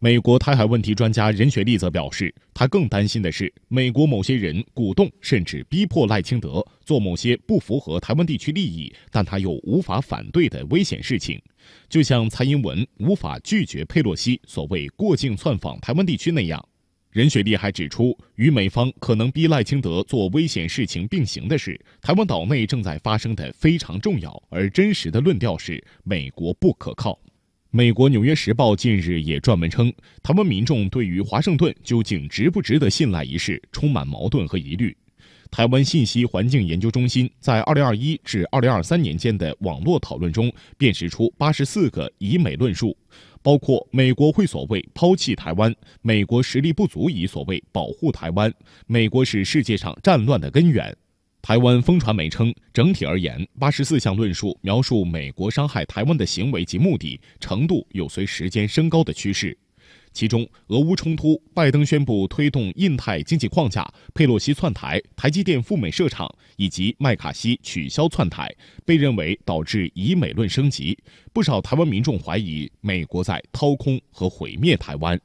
美国台海问题专家任雪丽则表示，他更担心的是，美国某些人鼓动甚至逼迫赖清德做某些不符合台湾地区利益，但他又无法反对的危险事情，就像蔡英文无法拒绝佩洛西所谓过境窜访台湾地区那样。任雪丽还指出，与美方可能逼赖清德做危险事情并行的是，台湾岛内正在发生的非常重要而真实的论调是，美国不可靠。美国《纽约时报》近日也撰文称，台湾民众对于华盛顿究竟值不值得信赖一事充满矛盾和疑虑。台湾信息环境研究中心在2021至2023年间的网络讨论中，辨识出84个以美论述，包括“美国会所谓抛弃台湾”，“美国实力不足以所谓保护台湾”，“美国是世界上战乱的根源”。台湾风传媒称，整体而言，八十四项论述描述美国伤害台湾的行为及目的程度，有随时间升高的趋势。其中，俄乌冲突、拜登宣布推动印太经济框架、佩洛西窜台、台积电赴美设厂以及麦卡锡取消窜台，被认为导致以美论升级。不少台湾民众怀疑美国在掏空和毁灭台湾。